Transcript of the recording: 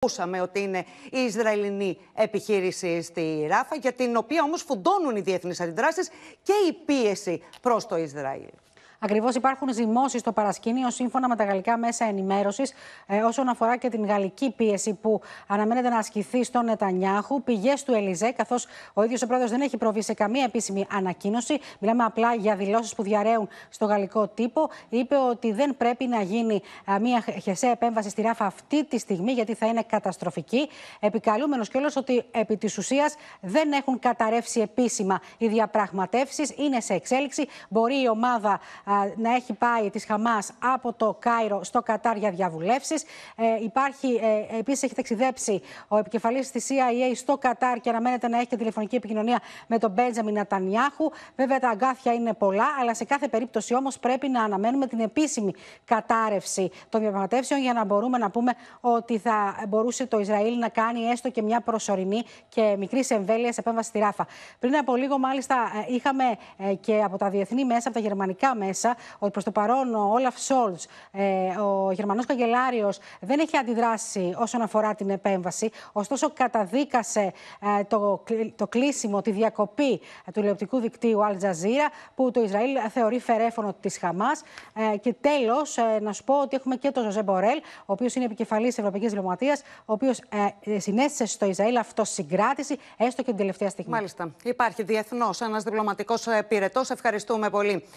Ακούσαμε ότι είναι η Ισραηλινή επιχείρηση στη Ράφα, για την οποία όμως φουντώνουν οι διεθνείς αντιδράσεις και η πίεση προς το Ισραήλ. Ακριβώς υπάρχουν ζυμώσεις στο παρασκήνιο, σύμφωνα με τα γαλλικά μέσα ενημέρωσης, ε, όσον αφορά και την γαλλική πίεση που αναμένεται να ασκηθεί στον Νετανιάχου. Πηγές του Ελιζέ, καθώς ο ίδιος ο πρόεδρος δεν έχει προβεί σε καμία επίσημη ανακοίνωση. Μιλάμε απλά για δηλώσεις που διαραίουν στο γαλλικό τύπο. Είπε ότι δεν πρέπει να γίνει ε, μια χεσέ επέμβαση στη ΡΑΦ αυτή τη στιγμή, γιατί θα είναι καταστροφική. Επικαλούμενος κιόλας ότι επί της ουσίας δεν έχουν καταρρεύσει επίσημα οι διαπραγματεύσεις. Είναι σε εξέλιξη. Μπορεί η ομάδα να έχει πάει της Χαμάς από το Κάιρο στο Κατάρ για διαβουλεύσεις. Ε, υπάρχει, ε, επίσης έχει ταξιδέψει ο επικεφαλής της CIA στο Κατάρ και αναμένεται να έχει και τηλεφωνική επικοινωνία με τον Μπέντζαμιν Νατανιάχου. Βέβαια τα αγκάθια είναι πολλά, αλλά σε κάθε περίπτωση όμως πρέπει να αναμένουμε την επίσημη κατάρρευση των διαπραγματεύσεων για να μπορούμε να πούμε ότι θα μπορούσε το Ισραήλ να κάνει έστω και μια προσωρινή και μικρή εμβέλεια επέμβαση στη Ράφα. Πριν από λίγο, μάλιστα, ε, είχαμε ε, και από τα διεθνή μέσα, από τα γερμανικά μέσα, μέσα. Προς το παρόν, ο Όλαφ Σόλτ, ε, ο Γερμανός καγκελάριος, δεν έχει αντιδράσει όσον αφορά την επέμβαση. Ωστόσο, καταδίκασε ε, το, το κλείσιμο, τη διακοπή ε, του τηλεοπτικού δικτύου Al Jazeera, που το Ισραήλ θεωρεί φερέφωνο της Χαμάς. Και τέλος, να σου πω ότι έχουμε και τον Ζωζέ Μπορέλ, ο οποίος είναι επικεφαλής Ευρωπαϊκή Δημοκρατία, ο οποίος συνέστησε στο Ισραήλ αυτοσυγκράτηση, έστω και την τελευταία στιγμή. Μάλιστα. Υπάρχει διεθνώς ένας διπλωματικός πυρετός. Ευχαριστούμε πολύ.